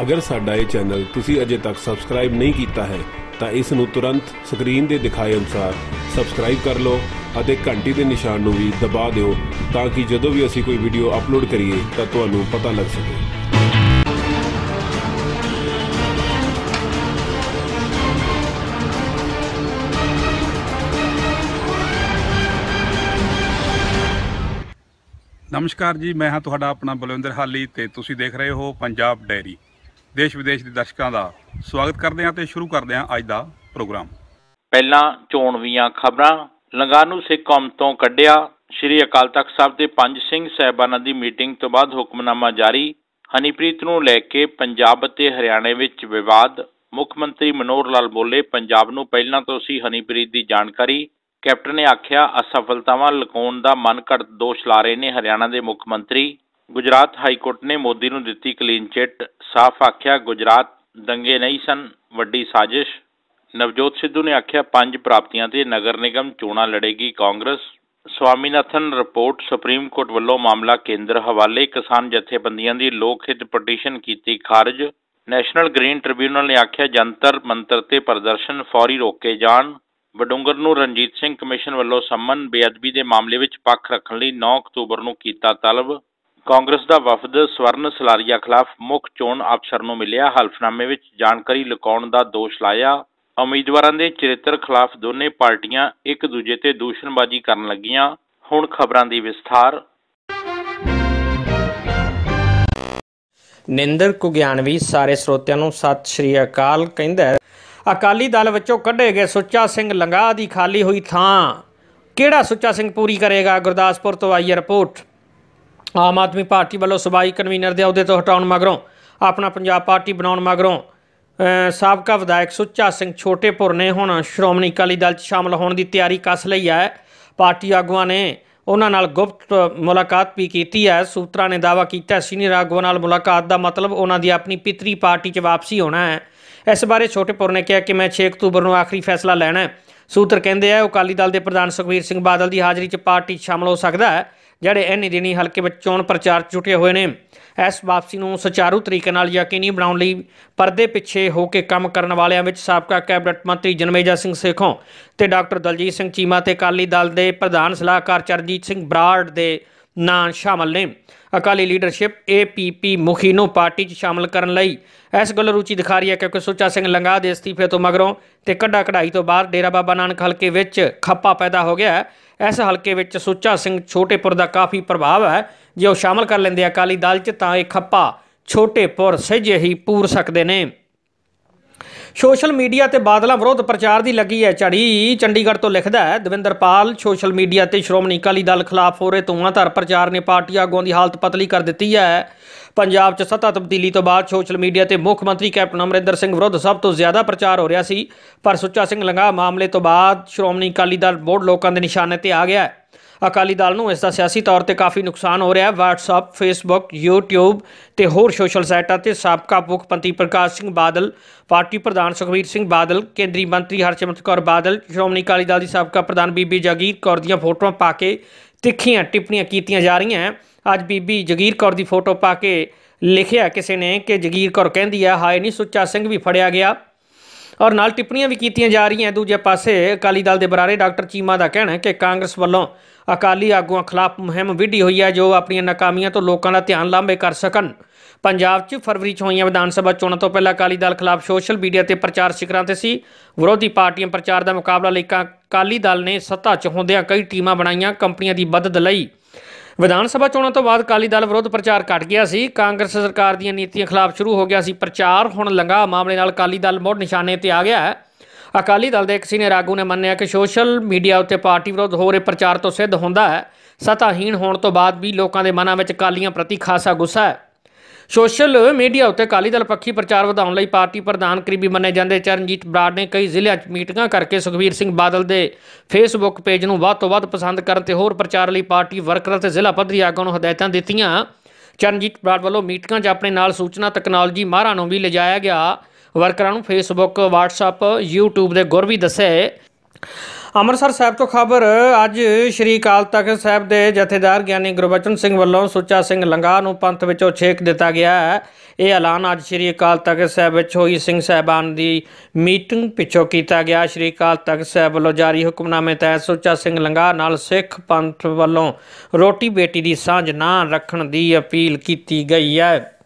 ਅਗਰ ਸਾਡਾ ਇਹ ਚੈਨਲ ਤੁਸੀਂ ਅਜੇ ਤੱਕ ਸਬਸਕ੍ਰਾਈਬ ਨਹੀਂ ਕੀਤਾ ਹੈ ਤਾਂ ਇਸ ਨੂੰ ਤੁਰੰਤ ਸਕਰੀਨ ਦੇ ਦਿਖਾਏ ਅਨੁਸਾਰ ਸਬਸਕ੍ਰਾਈਬ ਕਰ ਲਓ ਅਤੇ ਘੰਟੀ ਦੇ ਨਿਸ਼ਾਨ ਨੂੰ ਵੀ ਦਬਾ ਦਿਓ ਤਾਂ ਕਿ ਜਦੋਂ ਵੀ ਅਸੀਂ ਕੋਈ ਵੀਡੀਓ ਅਪਲੋਡ ਕਰੀਏ ਤਾਂ ਤੁਹਾਨੂੰ ਪਤਾ ਲੱਗ ਸਕੇ ਨਮਸਕਾਰ ਜੀ ਮੈਂ ਹਾਂ ਤੁਹਾਡਾ ਆਪਣਾ ਬਲਵਿੰਦਰ ਹਾਲੀ ਤੇ ਤੁਸੀਂ ਦੇਖ ਰਹੇ ਹੋ ਪੰਜਾਬ ਡੈਰੀ ਦੇਸ਼ ਵਿਦੇਸ਼ ਦੇ ਦਰਸ਼ਕਾਂ ਦਾ ਸਵਾਗਤ ਕਰਦੇ ਹਾਂ ਤੇ ਸ਼ੁਰੂ ਕਰਦੇ ਹਾਂ ਅੱਜ ਦਾ ਪ੍ਰੋਗਰਾਮ ਪਹਿਲਾਂ ਚੋਣਵੀਆਂ ਖਬਰਾਂ ਲੰਗਾਨੂ ਸਿੱਖ ਕੌਮ ਤੋਂ ਕੱਢਿਆ ਸ਼੍ਰੀ ਅਕਾਲ ਤਖਤ ਸਾਹਿਬ ਦੇ ਪੰਜ ਸਿੰਘ ਸਹਿਬਾਨਾਂ ਦੀ ਮੀਟਿੰਗ ਤੋਂ ਬਾਅਦ ਹੁਕਮਨਾਮਾ ਜਾਰੀ ਹਨੀਪ੍ਰੀਤ ਨੂੰ ਲੈ ਕੇ ਪੰਜਾਬ ਅਤੇ ਹਰਿਆਣਾ ਵਿੱਚ ਵਿਵਾਦ ਮੁੱਖ ਮੰਤਰੀ ਮਨੋਹਰ ਲਾਲ ਬੋਲੇ ਪੰਜਾਬ ਨੂੰ ਪਹਿਲਾਂ ਤੋਂ ਸੀ ਹਨੀਪ੍ਰੀਤ ਦੀ ਜਾਣਕਾਰੀ ਕੈਪਟਨ ਨੇ ਆਖਿਆ ਅਸਫਲਤਾਵਾਂ ਲਕਾਉਣ ਦਾ ਮਨ ਘੜ ਦੋਸ਼ ਲਾ ਰਹੇ ਨੇ ਹਰਿਆਣਾ ਦੇ ਮੁੱਖ ਮੰਤਰੀ ਗੁਜਰਾਤ ਹਾਈ ਕੋਰਟ ਨੇ ਮੋਦੀ ਨੂੰ ਦਿੱਤੀ ਕਲੀਨ ਚਿੱਟ ਸਾਫ਼ ਆਖਿਆ ਗੁਜਰਾਤ ਦੰਗੇ ਨਹੀਂ ਸਨ ਵੱਡੀ ਸਾਜ਼ਿਸ਼ ਨਵਜੋਤ ਸਿੱਧੂ ਨੇ ਆਖਿਆ ਪੰਜ ਪ੍ਰਾਪਤੀਆਂ ਤੇ ਨਗਰ ਨਿਗਮ ਚੋਣਾਂ ਲੜੇਗੀ Congress Swaminathan report supreme court ਵੱਲੋਂ ਮਾਮਲਾ ਕੇਂਦਰ ਹਵਾਲੇ ਕਿਸਾਨ ਜਥੇਬੰਦੀਆਂ ਦੀ ਲੋਕ ਹਿੱਤ ਪਟੀਸ਼ਨ ਕੀਤੀ ਖਾਰਜ ਨੈਸ਼ਨਲ ਗ੍ਰੀਨ ਟ੍ਰਿਬਿਊਨਲ ਨੇ ਆਖਿਆ ਜੰਤਰ ਮੰਤਰ ਤੇ ਪ੍ਰਦਰਸ਼ਨ ਫੌਰੀ ਰੋਕੇ ਜਾਣ ਵਡੂੰਗਰ ਨੂੰ ਰਣਜੀਤ ਸਿੰਘ ਕਮਿਸ਼ਨ ਵੱਲੋਂ ਸੰਮਨ ਬੇਅਦਬੀ ਦੇ ਮਾਮਲੇ ਵਿੱਚ ਪੱਖ ਰੱਖਣ ਲਈ 9 ਅਕਤੂਬਰ ਨੂੰ ਕੀਤਾ ਤਲਬ ਕਾਂਗਰਸ ਦਾ ਵਫਦ ਸਵਰਨ ਸਲਾਰੀਆ ਖਿਲਾਫ ਮੁੱਖ ਚੋਣ ਅਫਸਰ ਨੂੰ ਮਿਲਿਆ ਹਲਫਨਾਮੇ ਵਿੱਚ ਜਾਣਕਾਰੀ ਲੁਕਾਉਣ ਦਾ ਦੋਸ਼ ਲਾਇਆ ਉਮੀਦਵਾਰਾਂ ਦੇ ਚਰਿੱਤਰ ਖਿਲਾਫ ਦੋਨੇ ਪਾਰਟੀਆਂ ਇੱਕ ਦੂਜੇ ਤੇ ਦੂਸ਼ਣਬਾਜ਼ੀ ਕਰਨ ਲੱਗੀਆਂ ਹੁਣ ਖਬਰਾਂ ਦੀ ਵਿਸਥਾਰ ਨਿੰਦਰ ਕੁਗਿਆਨਵੀ ਸਾਰੇ ਸਰੋਤਿਆਂ ਨੂੰ ਸਤਿ ਸ਼੍ਰੀ ਅਕਾਲ ਕਹਿੰਦਾ ਅਕਾਲੀ ਦਲ ਵਿੱਚੋਂ ਕੱਢੇ ਗਏ ਸੁੱਚਾ ਸਿੰਘ ਲੰਗਾ ਦੀ ਖਾਲੀ ਹੋਈ ਥਾਂ ਕਿਹੜਾ ਸੁੱਚਾ ਸਿੰਘ ਪੂਰੀ ਕਰੇਗਾ ਗੁਰਦਾਸਪੁਰ ਤੋਂ ਆਈ ਰਿਪੋਰਟ ਆਮ ਆਦਮੀ ਪਾਰਟੀ ਵੱਲੋਂ ਸਬਾਈ ਕਨਵੀਨਰ ਦੇ ਅਹੁਦੇ ਤੋਂ ਹਟਾਉਣ ਮਗਰੋਂ ਆਪਣਾ ਪੰਜਾਬ ਪਾਰਟੀ ਬਣਾਉਣ ਮਗਰੋਂ ਸਾਬਕਾ ਵਿਧਾਇਕ ਸੁੱਚਾ ਸਿੰਘ ਛੋਟੇਪੁਰ ਨੇ ਹੁਣ ਸ਼੍ਰੋਮਣੀ ਅਕਾਲੀ ਦਲ 'ਚ ਸ਼ਾਮਲ ਹੋਣ ਦੀ ਤਿਆਰੀ ਕੱਸ ਲਈ ਹੈ ਪਾਰਟੀ ਆਗੂਆਂ ਨੇ ਉਹਨਾਂ ਨਾਲ ਗੁਪਤ ਮੁਲਾਕਾਤ ਵੀ ਕੀਤੀ ਹੈ ਸੂਤਰਾਂ ਨੇ ਦਾਵਾ ਕੀਤਾ ਸੀਨੀਅਰ ਆਗੂਆਂ ਨਾਲ ਮੁਲਾਕਾਤ ਦਾ ਮਤਲਬ ਉਹਨਾਂ ਦੀ ਆਪਣੀ ਪਿਤਰੀ ਪਾਰਟੀ 'ਚ ਵਾਪਸੀ ਹੋਣਾ ਹੈ ਇਸ ਬਾਰੇ ਛੋਟੇਪੁਰ ਨੇ ਕਿਹਾ ਕਿ ਮੈਂ 6 ਅਕਤੂਬਰ ਨੂੰ ਆਖਰੀ ਫੈਸਲਾ ਲੈਣਾ ਹੈ ਸੂਤਰ ਕਹਿੰਦੇ ਆ ਅਕਾਲੀ ਦਲ ਦੇ ਪ੍ਰਧਾਨ ਸੁਖਵੀਰ ਸਿੰਘ ਬਾਦਲ ਦੀ ਹਾਜ਼ਰੀ 'ਚ ਪਾਰਟੀ ਸ਼ਾਮਲ ਹੋ ਸਕਦਾ ਹੈ ਜਿਹੜੇ ਐਨੀ ਦਿਨੀ ਹਲਕੇ ਵਿੱਚ ਚੋਣ ਪ੍ਰਚਾਰ ਜੁਟੇ ਹੋਏ ਨੇ ਇਸ ਵਾਪਸੀ ਨੂੰ ਸੁਚਾਰੂ ਤਰੀਕੇ ਨਾਲ ਯਕੀਨੀ ਬਣਾਉਣ ਲਈ ਪਰਦੇ ਪਿੱਛੇ ਹੋ ਕੇ ਕੰਮ ਕਰਨ ਵਾਲਿਆਂ ਵਿੱਚ ਸਾਬਕਾ ਕੈਬਨਿਟ ਮੰਤਰੀ ਜਨਮੇਜਾ ਸਿੰਘ ਸੇਖੋਂ ਤੇ ਡਾਕਟਰ ਦਲਜੀਤ ਸਿੰਘ ਚੀਮਾ ਤੇ ਅਕਾਲੀ ਦਲ ਦੇ ਪ੍ਰਧਾਨ ਸਲਾਹਕਾਰ ਚਰਜੀਤ ਸਿੰਘ ਬਰਾੜ ਦੇ ਨਾਂ ਸ਼ਾਮਲ ਨੇ ਅਕਾਲੀ ਲੀਡਰਸ਼ਿਪ ਏਪੀਪੀ ਮੁਖੀ ਨੂੰ ਪਾਰਟੀ 'ਚ ਸ਼ਾਮਲ ਕਰਨ ਲਈ ਇਸ ਗੱਲ ਰੁਚੀ ਦਿਖਾ ਰਹੀ ਹੈ ਕਿਉਂਕਿ ਸੁੱਚਾ ਸਿੰਘ ਲੰਗਾ ਦੇ ਅਸਤੀਫੇ ਤੋਂ ਮਗਰੋਂ ਤੇ ਕੱਡਾ ਕਢਾਈ ਤੋਂ ਬਾਅਦ ਡੇਰਾ ਬਾਬਾ ਨਾਨਕ ਹਲਕੇ ਵਿੱਚ ਖੱਪਾ ਪੈਦਾ ਹੋ ਗਿਆ ਹੈ ਇਸ ਹਲਕੇ ਵਿੱਚ ਸੁੱਚਾ ਸਿੰਘ ਛੋਟੇਪੁਰ ਦਾ ਕਾਫੀ ਪ੍ਰਭਾਵ ਹੈ ਜੇ ਉਹ ਸ਼ਾਮਲ ਕਰ ਲੈਂਦੇ ਅਕਾਲੀ ਦਲ 'ਚ ਤਾਂ ਇਹ ਖੱਪਾ ਛੋਟੇਪੁਰ ਸਹਿਜੇ ਹੀ ਪੂਰ ਸਕਦੇ ਨੇ ਸੋਸ਼ਲ ਮੀਡੀਆ ਤੇ ਬਾਦਲਾਂ ਵਿਰੋਧ ਪ੍ਰਚਾਰ ਦੀ ਲੱਗੀ ਹੈ ਝੜੀ ਚੰਡੀਗੜ੍ਹ ਤੋਂ ਲਿਖਦਾ ਹੈ ਦਵਿੰਦਰਪਾਲ ਸੋਸ਼ਲ ਮੀਡੀਆ ਤੇ ਸ਼੍ਰੋਮਣੀ ਅਕਾਲੀ ਦਲ ਖਿਲਾਫ ਹੋ ਰਹੇ ਧੂਆਂਧਾਰ ਪ੍ਰਚਾਰ ਨੇ ਪਾਰਟੀ ਆਗੂਆਂ ਦੀ ਹਾਲਤ ਪਤਲੀ ਕਰ ਦਿੱਤੀ ਹੈ ਪੰਜਾਬ 'ਚ ਸੱਤਾ ਤਬਦੀਲੀ ਤੋਂ ਬਾਅਦ ਸੋਸ਼ਲ ਮੀਡੀਆ ਤੇ ਮੁੱਖ ਮੰਤਰੀ ਕੈਪਟਨ ਅਮਰਿੰਦਰ ਸਿੰਘ ਵਿਰੁੱਧ ਸਭ ਤੋਂ ਜ਼ਿਆਦਾ ਪ੍ਰਚਾਰ ਹੋ ਰਿਹਾ ਸੀ ਪਰ ਸੁੱਚਾ ਸਿੰਘ ਲੰਗਾ ਮਾਮਲੇ ਤੋਂ ਬਾਅਦ ਸ਼੍ਰੋਮਣੀ ਅਕਾਲੀ ਦਲ ਬੋਰਡ ਲੋਕਾਂ ਦੇ ਨਿਸ਼ਾਨੇ ਤੇ ਆ ਗਿਆ ਹੈ ਅਕਾਲੀ ਦਲ ਨੂੰ ਇਸ ਦਾ ਸਿਆਸੀ ਤੌਰ ਤੇ ਕਾਫੀ ਨੁਕਸਾਨ ਹੋ ਰਿਹਾ ਹੈ WhatsApp Facebook YouTube ਤੇ ਹੋਰ ਸੋਸ਼ਲ ਸਾਈਟਾਂ ਤੇ ਸਾਬਕਾ ਮੁੱਖ ਮੰਤਰੀ ਪ੍ਰਕਾਸ਼ ਸਿੰਘ ਬਾਦਲ ਪਾਰਟੀ ਪ੍ਰਧਾਨ ਸੁਖਵੀਰ ਸਿੰਘ ਬਾਦਲ ਕੇਂਦਰੀ ਮੰਤਰੀ ਹਰਚਮਤ ਕੌਰ ਬਾਦਲ ਸ਼੍ਰੋਮਣੀ ਅਕਾਲੀ ਦਲ ਦੀ ਸਾਬਕਾ ਪ੍ਰਧਾਨ ਬੀਬੀ ਜਗੀਰ ਕੌਰ ਦੀਆਂ ਫੋਟੋਆਂ ਪਾ ਕੇ ਤਿੱਖੀਆਂ ਟਿੱਪਣੀਆਂ ਕੀਤੀਆਂ ਜਾ ਰਹੀਆਂ ਅੱਜ ਬੀਬੀ ਜਗੀਰ ਕੌਰ ਦੀ ਫੋਟੋ ਪਾ ਕੇ ਲਿਖਿਆ ਕਿਸੇ ਨੇ ਕਿ ਜਗੀਰ ਕੌਰ ਕਹਿੰਦੀ ਆ ਹਾਏ ਨਹੀਂ ਸੁੱਚਾ ਸਿੰਘ ਵੀ ਫੜਿਆ ਗਿਆ ਔਰ ਨਾਲ ਟਿੱਪਣੀਆਂ ਵੀ ਕੀਤੀਆਂ ਜਾ ਰਹੀਆਂ ਦੂਜੇ ਪਾਸੇ ਅਕਾਲੀ ਦਲ ਦੇ ਬਰਾਰੇ ਡਾਕਟਰ ਚੀਮਾ ਦਾ ਕਹਿਣਾ ਹੈ ਕਿ ਕਾਂਗਰਸ ਵੱਲੋਂ ਅਕਾਲੀ ਆਗੂਆਂ ਖਿਲਾਫ ਮੁਹਿੰਮ ਵਿਢੀ ਹੋਈ ਹੈ ਜੋ ਆਪਣੀਆਂ ਨਾਕਾਮੀਆਂ ਤੋਂ ਲੋਕਾਂ ਦਾ ਧਿਆਨ ਲਾਂਭੇ ਕਰ ਸਕਣ ਪੰਜਾਬ 'ਚ ਫਰਵਰੀ 'ਚ ਹੋਈਆਂ ਵਿਧਾਨ ਸਭਾ ਚੋਣਾਂ ਤੋਂ ਪਹਿਲਾਂ ਅਕਾਲੀ ਦਲ ਖਿਲਾਫ ਸੋਸ਼ਲ ਮੀਡੀਆ ਤੇ ਪ੍ਰਚਾਰ ਸਿਖਰਾਂ ਤੇ ਸੀ ਵਿਰੋਧੀ ਪਾਰਟੀਆਂ ਪ੍ਰਚਾਰ ਦਾ ਮੁਕਾਬਲਾ ਲਈ ਅਕਾਲੀ ਦਲ ਨੇ ਸੱਤਾ 'ਚ ਹੁੰਦਿਆਂ ਕਈ ਟੀਮਾਂ ਬਣਾਈਆਂ ਕੰਪਨੀਆਂ ਦੀ ਮਦਦ ਲਈ ਵਿਧਾਨ ਸਭਾ ਚੋਣਾਂ ਤੋਂ ਬਾਅਦ ਕਾਲੀ ਦਲ ਵਿਰੋਧ ਪ੍ਰਚਾਰ ਘਟ ਗਿਆ ਸੀ ਕਾਂਗਰਸ ਸਰਕਾਰ ਦੀਆਂ ਨੀਤੀਆਂ ਖਿਲਾਫ ਸ਼ੁਰੂ ਹੋ ਗਿਆ ਸੀ ਪ੍ਰਚਾਰ ਹੁਣ ਲੰਗਾ ਮਾਮਲੇ ਨਾਲ ਕਾਲੀ ਦਲ ਮੋੜ ਨਿਸ਼ਾਨੇ ਤੇ ਆ ਗਿਆ ਹੈ ਅਕਾਲੀ ਦਲ ਦੇ ਇੱਕ ਸੀਨੀਅਰ ਆਗੂ ਨੇ ਮੰਨਿਆ ਕਿ ਸੋਸ਼ਲ ਮੀਡੀਆ ਉੱਤੇ ਪਾਰਟੀ ਵਿਰੋਧ ਹੋ ਰਹੇ ਪ੍ਰਚਾਰ ਤੋਂ ਸਿੱਧ ਹੁੰਦਾ ਹੈ ਸਤਾਹੀਣ ਹੋਣ ਤੋਂ ਬਾਅਦ ਵੀ ਲੋਕਾਂ ਦੇ ਮਨਾਂ ਵਿੱਚ ਕਾਲੀਆਂ ਪ੍ਰਤੀ ਖਾਸਾ ਗੁੱਸਾ ਹੈ ਸੋਸ਼ਲ ਮੀਡੀਆ ਉੱਤੇ ਅਕਾਲੀ ਦਲ ਪੱਖੀ ਪ੍ਰਚਾਰ ਵਧਾਉਣ ਲਈ ਪਾਰਟੀ ਪ੍ਰਧਾਨ ਕਰੀਬੀ ਮੰਨੇ ਜਾਂਦੇ ਚਰਨਜੀਤ ਬਰਾੜ ਨੇ ਕਈ ਜ਼ਿਲ੍ਹਿਆਂ 'ਚ ਮੀਟਿੰਗਾਂ ਕਰਕੇ ਸੁਖਵੀਰ ਸਿੰਘ ਬਾਦਲ ਦੇ ਫੇਸਬੁੱਕ ਪੇਜ ਨੂੰ ਵੱਧ ਤੋਂ ਵੱਧ ਪਸੰਦ ਕਰਨ ਤੇ ਹੋਰ ਪ੍ਰਚਾਰ ਲਈ ਪਾਰਟੀ ਵਰਕਰਾਂ ਤੇ ਜ਼ਿਲ੍ਹਾ ਪੱਧਰੀ ਆਗੂਆਂ ਨੂੰ ਹਦਾਇਤਾਂ ਦਿੱਤੀਆਂ ਚਰਨਜੀਤ ਬਰਾੜ ਵੱਲੋਂ ਮੀਟਿੰਗਾਂ 'ਚ ਆਪਣੇ ਨਾਲ ਸੂਚਨਾ ਟੈਕਨੋਲੋਜੀ ਮਾਹਰਾਂ ਨੂੰ ਵੀ ਲਿਜਾਇਆ ਗਿਆ ਵਰਕਰਾਂ ਨੂੰ ਫੇਸਬੁੱਕ WhatsApp YouTube ਦੇ ਗੁਰ ਵੀ ਦੱਸੇ ਅੰਮ੍ਰਿਤਸਰ ਸਾਹਿਬ ਤੋਂ ਖਬਰ ਅੱਜ ਸ਼੍ਰੀ ਅਕਾਲ ਤਖਤ ਸਾਹਿਬ ਦੇ ਜਥੇਦਾਰ ਗਿਆਨੀ ਗੁਰਬਚਨ ਸਿੰਘ ਵੱਲੋਂ ਸੁੱਚਾ ਸਿੰਘ ਲੰਗਾ ਨੂੰ ਪੰਥ ਵਿੱਚੋਂ ਛੇਕ ਦਿੱਤਾ ਗਿਆ ਹੈ ਇਹ ਐਲਾਨ ਅੱਜ ਸ਼੍ਰੀ ਅਕਾਲ ਤਖਤ ਸਾਹਿਬ ਵਿੱਚ ਹੋਈ ਸਿੰਘ ਸਹਿਬਾਨ ਦੀ ਮੀਟਿੰਗ ਪਿੱਛੋਂ ਕੀਤਾ ਗਿਆ ਸ਼੍ਰੀ ਅਕਾਲ ਤਖਤ ਸਾਹਿਬ ਵੱਲੋਂ ਜਾਰੀ ਹੁਕਮਨਾਮੇ ਤਹਿਤ ਸੁੱਚਾ ਸਿੰਘ ਲੰਗਾ ਨਾਲ ਸਿੱਖ ਪੰਥ ਵੱਲੋਂ ਰੋਟੀ ਬੇਟੀ ਦੀ ਸਾਂਝ ਨਾ ਰੱਖਣ ਦੀ ਅਪੀਲ ਕੀਤੀ ਗਈ ਹੈ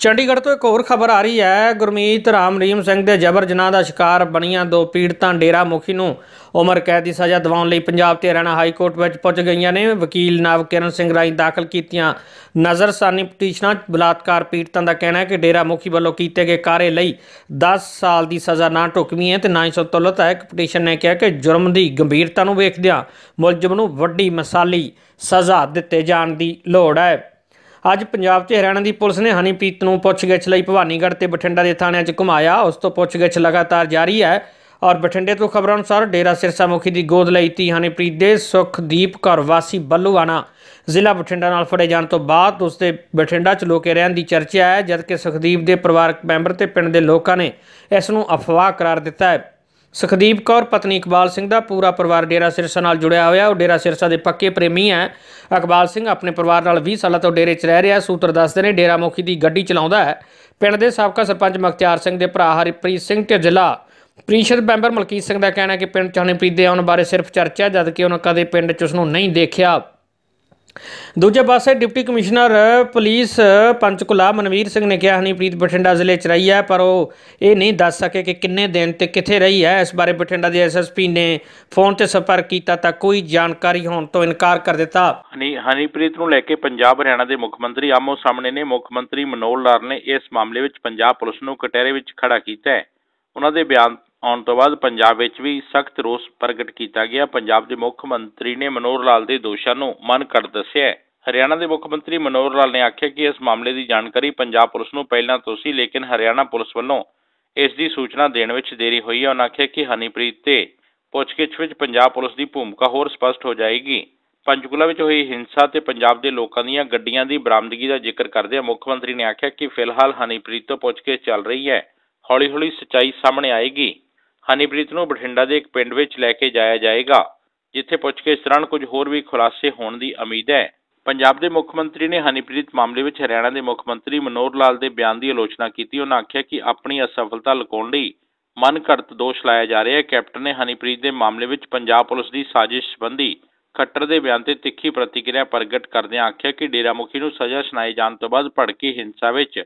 ਚੰਡੀਗੜ੍ਹ ਤੋਂ ਇੱਕ ਹੋਰ ਖਬਰ ਆ ਰਹੀ ਹੈ ਗੁਰਮੀਤ ਰਾਮਰੀਮ ਸਿੰਘ ਦੇ ਜ਼ਬਰ ਜਨਾਹ ਦਾ ਸ਼ਿਕਾਰ ਬਣੀਆਂ ਦੋ ਪੀੜਤਾਂ ਡੇਰਾ ਮੁਖੀ ਨੂੰ ਉਮਰ ਕੈਦ ਦੀ ਸਜ਼ਾ ਦਿਵਾਉਣ ਲਈ ਪੰਜਾਬ ਤੇ ਹਰਿਆਣਾ ਹਾਈ ਕੋਰਟ ਵਿੱਚ ਪਹੁੰਚ ਗਈਆਂ ਨੇ ਵਕੀਲ ਨਵ ਕਿਰਨ ਸਿੰਘ ਰਾਈ ਦਾਖਲ ਕੀਤੀਆਂ ਨਜ਼ਰਸਾਨੀ ਪਟੀਸ਼ਨਾਂ ਬਲਾਤਕਾਰ ਪੀੜਤਾਂ ਦਾ ਕਹਿਣਾ ਹੈ ਕਿ ਡੇਰਾ ਮੁਖੀ ਵੱਲੋਂ ਕੀਤੇ ਗਏ ਕਾਰੇ ਲਈ 10 ਸਾਲ ਦੀ ਸਜ਼ਾ ਨਾ ਟੁਕਵੀਂ ਹੈ ਤੇ ਨਾ ਹੀ ਸੰਤੁਲਤ ਹੈ ਇੱਕ ਪਟੀਸ਼ਨ ਨੇ ਕਿਹਾ ਕਿ ਜੁਰਮ ਦੀ ਗੰਭੀਰਤਾ ਨੂੰ ਵੇਖਦਿਆਂ ਮੁਲਜ਼ਮ ਨੂੰ ਵੱਡੀ ਮਸਾਲੀ ਸਜ਼ਾ ਦਿੱਤੇ ਜਾਣ ਦੀ ਲੋੜ ਹੈ ਅੱਜ ਪੰਜਾਬ ਤੇ ਹਰਿਆਣਾ ਦੀ ਪੁਲਿਸ ਨੇ ਹਨੀਪ੍ਰੀਤ ਨੂੰ ਪੁੱਛਗਿੱਛ ਲਈ ਭਵਾਨੀਗੜ੍ਹ ਤੇ ਬਠਿੰਡਾ ਦੇ ਥਾਣਿਆਂ 'ਚ ਘੁਮਾਇਆ ਉਸ ਤੋਂ ਪੁੱਛਗਿੱਛ ਲਗਾਤਾਰ ਜਾਰੀ ਹੈ ਔਰ ਬਠਿੰਡੇ ਤੋਂ ਖਬਰਾਂ ਅਨੁਸਾਰ ਡੇਰਾ ਸਿਰਸਾ ਮੁਖੀ ਦੀ ਗੋਦ ਲਈ ਤੀ ਹਨੀਪ੍ਰੀਤ ਦੇ ਸੁਖਦੀਪ ਘਰ ਵਾਸੀ ਬੱਲੂਆਣਾ ਜ਼ਿਲ੍ਹਾ ਬਠਿੰਡਾ ਨਾਲ ਫੜੇ ਜਾਣ ਤੋਂ ਬਾਅਦ ਉਸ ਦੇ ਬਠਿੰਡਾ 'ਚ ਲੋਕੇ ਰਹਿਣ ਦੀ ਚਰਚਾ ਹੈ ਜਦਕਿ ਸੁਖਦੀਪ ਦੇ ਪਰਿਵਾਰਕ ਮੈਂਬਰ ਤੇ ਪਿੰਡ ਦੇ ਲੋਕਾਂ ਨੇ ਇਸ ਨੂੰ ਅਫਵਾਹ ਕਰਾਰ ਦਿੱਤਾ ਹੈ ਸੁਖਦੀਪ ਕੌਰ ਪਤਨੀ ਇਕਬਾਲ ਸਿੰਘ ਦਾ ਪੂਰਾ ਪਰਿਵਾਰ ਡੇਰਾ ਸਿਰਸਾ ਨਾਲ ਜੁੜਿਆ ਹੋਇਆ ਉਹ ਡੇਰਾ ਸਿਰਸਾ ਦੇ ਪੱਕੇ ਪ੍ਰੇਮੀ ਹੈ ਇਕਬਾਲ ਸਿੰਘ ਆਪਣੇ ਪਰਿਵਾਰ ਨਾਲ 20 ਸਾਲਾਂ ਤੋਂ ਡੇਰੇ 'ਚ ਰਹਿ ਰਿਹਾ ਸੂਤਰ ਦੱਸਦੇ ਨੇ ਡੇਰਾ ਮੁਖੀ ਦੀ ਗੱਡੀ ਚਲਾਉਂਦਾ ਹੈ ਪਿੰਡ ਦੇ ਸਾਬਕਾ ਸਰਪੰਚ ਮਖਤਿਆਰ ਸਿੰਘ ਦੇ ਭਰਾ ਹਰਪ੍ਰੀਤ ਸਿੰਘ ਤੇ ਜ਼ਿਲ੍ਹਾ ਪ੍ਰੀਸ਼ਦ ਮੈਂਬਰ ਮਲਕੀਤ ਸਿੰਘ ਦਾ ਕਹਿਣਾ ਹੈ ਕਿ ਪਿੰਡ ਚਾਹਨੇ ਹਨੇਪ੍ਰੀਤ ਦੇ ਆਉਣ ਬਾਰੇ ਸਿਰਫ ਚਰਚਾ ਜਦ ਕਿ ਉਹਨਾਂ ਕਦੇ ਪਿੰਡ 'ਚ ਉਸ ਨੂੰ ਨਹੀਂ ਦੇਖਿਆ ਦੂਜੇ ਪਾਸੇ deputy commissioner police Panchkula Manveer Singh ਨੇ ਕਿਹਾ ਹਨੀਪ੍ਰੀਤ ਬਠਿੰਡਾ ਜ਼ਿਲ੍ਹੇ 'ਚ ਰਹੀ ਹੈ ਪਰ ਉਹ ਇਹ ਨਹੀਂ ਦੱਸ ਸਕੇ ਕਿ ਕਿੰਨੇ ਦਿਨ ਤੇ ਕਿੱਥੇ ਰਹੀ ਹੈ ਇਸ ਬਾਰੇ ਬਠਿੰਡਾ ਦੇ ਐਸਐਸਪੀ ਨੇ ਫੋਨ ਤੇ ਸੰਪਰਕ ਕੀਤਾ ਤਾਂ ਕੋਈ ਜਾਣਕਾਰੀ ਹੋਣ ਤੋਂ ਇਨਕਾਰ ਕਰ ਦਿੱਤਾ ਹਨੀਪ੍ਰੀਤ ਨੂੰ ਲੈ ਕੇ ਪੰਜਾਬ ਹਰਿਆਣਾ ਦੇ ਮੁੱਖ ਮੰਤਰੀ ਆਮੋ ਸਾਹਮਣੇ ਨੇ ਮੁੱਖ ਮੰਤਰੀ ਮਨੋਲ ਲਾਰ ਨੇ ਇਸ ਮਾਮਲੇ ਵਿੱਚ ਪੰਜਾਬ ਪੁਲਿਸ ਨੂੰ ਕਟਹਿਰੇ ਵਿੱਚ ਖੜਾ ਕੀਤਾ ਹੈ ਉਹਨਾਂ ਦੇ ਬਿਆਨ ਆਉਣ ਤੋਂ ਬਾਅਦ ਪੰਜਾਬ ਵਿੱਚ ਵੀ ਸਖਤ ਰੋਸ ਪ੍ਰਗਟ ਕੀਤਾ ਗਿਆ ਪੰਜਾਬ ਦੇ ਮੁੱਖ ਮੰਤਰੀ ਨੇ ਮਨੋਹਰ ਲਾਲ ਦੇ ਦੋਸ਼ਾਂ ਨੂੰ ਮਨ ਕਰ ਦੱਸਿਆ ਹਰਿਆਣਾ ਦੇ ਮੁੱਖ ਮੰਤਰੀ ਮਨੋਹਰ ਲਾਲ ਨੇ ਆਖਿਆ ਕਿ ਇਸ ਮਾਮਲੇ ਦੀ ਜਾਣਕਾਰੀ ਪੰਜਾਬ ਪੁਲਿਸ ਨੂੰ ਪਹਿਲਾਂ ਤੋਂ ਸੀ ਲੇਕਿਨ ਹਰਿਆਣਾ ਪੁਲਿਸ ਵੱਲੋਂ ਇਸ ਦੀ ਸੂਚਨਾ ਦੇਣ ਵਿੱਚ ਦੇਰੀ ਹੋਈ ਹੈ ਉਹਨਾਂ ਆਖਿਆ ਕਿ ਹਨੀਪ੍ਰੀਤ ਤੇ ਪੁੱਛਗਿੱਛ ਵਿੱਚ ਪੰਜਾਬ ਪੁਲਿਸ ਦੀ ਭੂਮਿਕਾ ਹੋਰ ਸਪਸ਼ਟ ਹੋ ਜਾਏਗੀ ਪੰਚਕੂਲਾ ਵਿੱਚ ਹੋਈ ਹਿੰਸਾ ਤੇ ਪੰਜਾਬ ਦੇ ਲੋਕਾਂ ਦੀਆਂ ਗੱਡੀਆਂ ਦੀ ਬਰਾਮਦਗੀ ਦਾ ਜ਼ਿਕਰ ਕਰਦੇ ਮੁੱਖ ਮੰਤਰੀ ਨੇ ਆਖਿਆ ਕਿ ਫਿਲਹਾਲ ਹਨੀਪ੍ਰੀਤ ਤੋਂ ਪੁੱਛਗਿੱਛ ਚੱਲ ਰਹੀ ਹੈ ਹੌਲੀ-ਹੌਲੀ ਸਚਾਈ ਸਾਹਮਣੇ ਆਏਗੀ ਹਨੀਪ੍ਰੀਤ ਨੂੰ ਬਠਿੰਡਾ ਦੇ ਇੱਕ ਪਿੰਡ ਵਿੱਚ ਲੈ ਕੇ ਜਾਇਆ ਜਾਏਗਾ ਜਿੱਥੇ ਪੁੱਛ ਇਸ ਤਰ੍ਹਾਂ ਕੁਝ ਹੋਰ ਵੀ ਖੁਲਾਸੇ ਹੋਣ ਦੀ ਉਮੀਦ ਹੈ ਪੰਜਾਬ ਦੇ ਮੁੱਖ ਮੰਤਰੀ ਨੇ ਹਨੀਪ੍ਰੀਤ ਮਾਮਲੇ ਵਿੱਚ ਹਰਿਆਣਾ ਦੇ ਮੁੱਖ ਮੰਤਰੀ ਮਨੋਹਰ ਲਾਲ ਦੇ ਬਿਆਨ ਦੀ ਆਲੋਚਨਾ ਕੀਤੀ ਉਹਨਾਂ ਆਖਿਆ ਕਿ ਆਪਣੀ ਅਸਫਲਤਾ ਲੁਕਾਉਣ ਲਈ ਮਨਕਰਤ ਦੋਸ਼ ਲਾਇਆ ਜਾ ਰਿਹਾ ਹੈ ਕੈਪਟਨ ਨੇ ਹਨੀਪ੍ਰੀਤ ਦੇ ਮਾਮਲੇ ਵਿੱਚ ਪੰਜਾਬ ਪੁਲਿਸ ਦੀ ਸਾਜ਼ਿਸ਼ ਸੰਬੰਧੀ ਖੱਟਰ ਦੇ ਬਿਆਨ ਤੇ ਤਿੱਖੀ ਪ੍ਰਤੀਕਿਰਿਆ ਪ੍ਰਗਟ ਕਰਦਿਆਂ ਆਖਿਆ ਕਿ ਡੇਰਾ ਮੁਖੀ ਨੂੰ ਸਜ਼ਾ ਸੁਣਾਏ ਜਾਣ ਤੋਂ ਬਾਅਦ ਭੜਕੀ ਹਿੰਸਾ ਵਿੱਚ